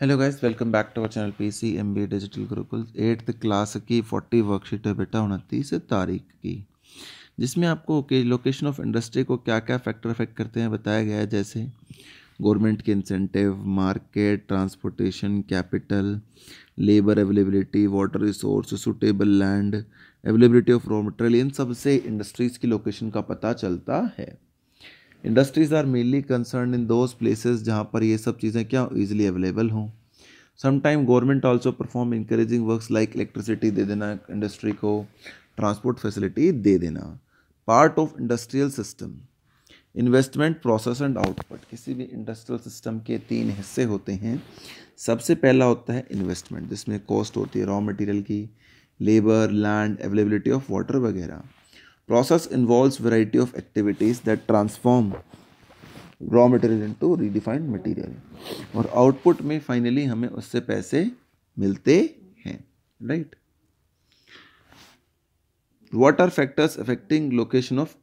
hello guys welcome back to our channel PC MB digital Gurukul eighth class की forty worksheet है बेटा उनतीस तारीख की जिसमें आपको लोकेशन ऑफ इंडस्ट्री को क्या क्या फैक्टर अफेक्ट करते हैं बताया गया है जैसे गवर्नमेंट के incentive market transportation capital labour availability water resource suitable land availability of raw material इन सबसे इंडस्ट्रीज़ की लोकेशन का पता चलता है industries are mainly concern in those places जहाँ पर ये सब चीज़ें क्या ईजिली अवेलेबल हों sometime government also perform encouraging work like electricity दे देना इंडस्ट्री को ट्रांसपोर्ट फैसिलिटी दे देना part of industrial system investment process and output किसी भी इंडस्ट्रियल सिस्टम के तीन हिस्से होते हैं सबसे पहला होता है इन्वेस्टमेंट जिसमें कॉस्ट होती है रॉ मटेरियल की labour land availability of water वगैरह Process involves variety of activities that transform raw material to redefined material और आउटपुट में फाइनली हमें उससे पैसे मिलते हैं right what are factors affecting location of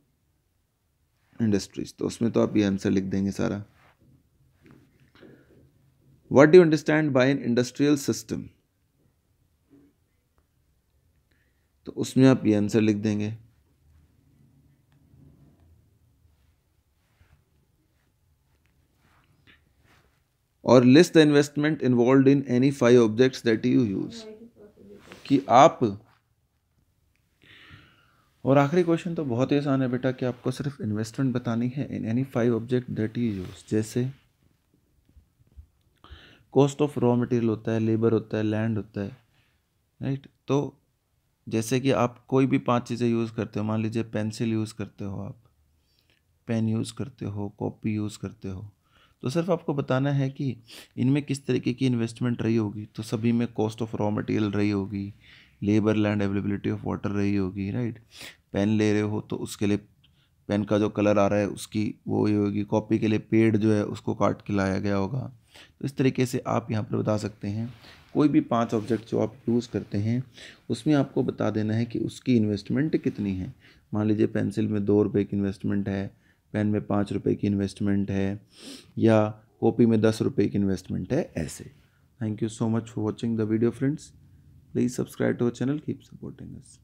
industries तो उसमें तो आप ये आंसर लिख देंगे सारा what do understand by an industrial system तो उसमें आप ये आंसर लिख देंगे और list the investment involve in any five objects that you use कि आप और आखिरी क्वेश्चन तो बहुत ही आसान है बेटा कि आपको सिर्फ इन्वेस्टमेंट बतानी है in any five object that you use जैसे कॉस्ट ऑफ रॉ मटेरियल होता है लेबर होता है लैंड होता है राइट तो जैसे कि आप कोई भी पांच चीज़ें यूज़ करते हो मान लीजिए पेंसिल यूज़ करते हो आप पेन यूज़ करते हो कॉपी यूज़ करते हो तो सिर्फ आपको बताना है कि इनमें किस तरीके की इन्वेस्टमेंट रही होगी तो सभी में कॉस्ट ऑफ रॉ मटेरियल रही होगी labour land availability of water रही होगी राइट पेन ले रहे हो तो उसके लिए पेन का जो कलर आ रहा है उसकी वो ये होगी कॉपी के लिए पेड़ जो है उसको काट के लाया गया होगा तो इस तरीके से आप यहाँ पर बता सकते हैं कोई भी पांच ऑब्जेक्ट जो आप यूज़ करते हैं उसमें आपको बता देना है कि उसकी इन्वेस्टमेंट कितनी है मान लीजिए पेंसिल में दो रुपये की इन्वेस्टमेंट है पेन में पाँच रुपये की इन्वेस्टमेंट है या कॉपी में दस रुपये की इन्वेस्टमेंट है ऐसे thank you so much for watching the video friends please subscribe to our channel keep supporting us